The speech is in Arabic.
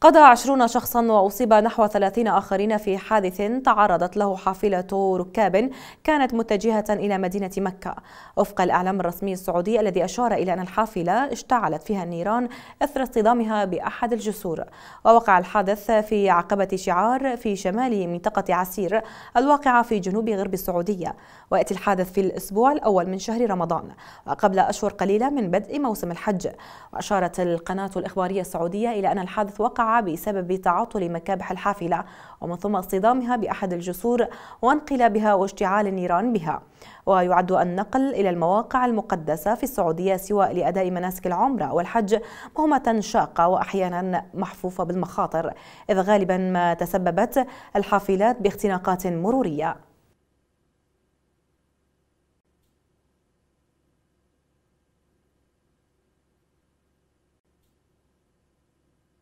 قضى عشرون شخصا وأصيب نحو ثلاثين آخرين في حادث تعرضت له حافلة ركاب كانت متجهة إلى مدينة مكة وفق الإعلام الرسمي السعودي الذي أشار إلى أن الحافلة اشتعلت فيها النيران أثر اصطدامها بأحد الجسور ووقع الحادث في عقبة شعار في شمال منطقة عسير الواقعة في جنوب غرب السعودية ويأتي الحادث في الأسبوع الأول من شهر رمضان وقبل أشهر قليلة من بدء موسم الحج وأشارت القناة الإخبارية السعودية إلى أن الحادث وقع بسبب تعاطل مكابح الحافلة ومن ثم اصطدامها بأحد الجسور وانقلابها واشتعال النيران بها ويعد النقل إلى المواقع المقدسة في السعودية سواء لأداء مناسك العمرة والحج مهمة شاقة وأحيانا محفوفة بالمخاطر إذ غالبا ما تسببت الحافلات باختناقات مرورية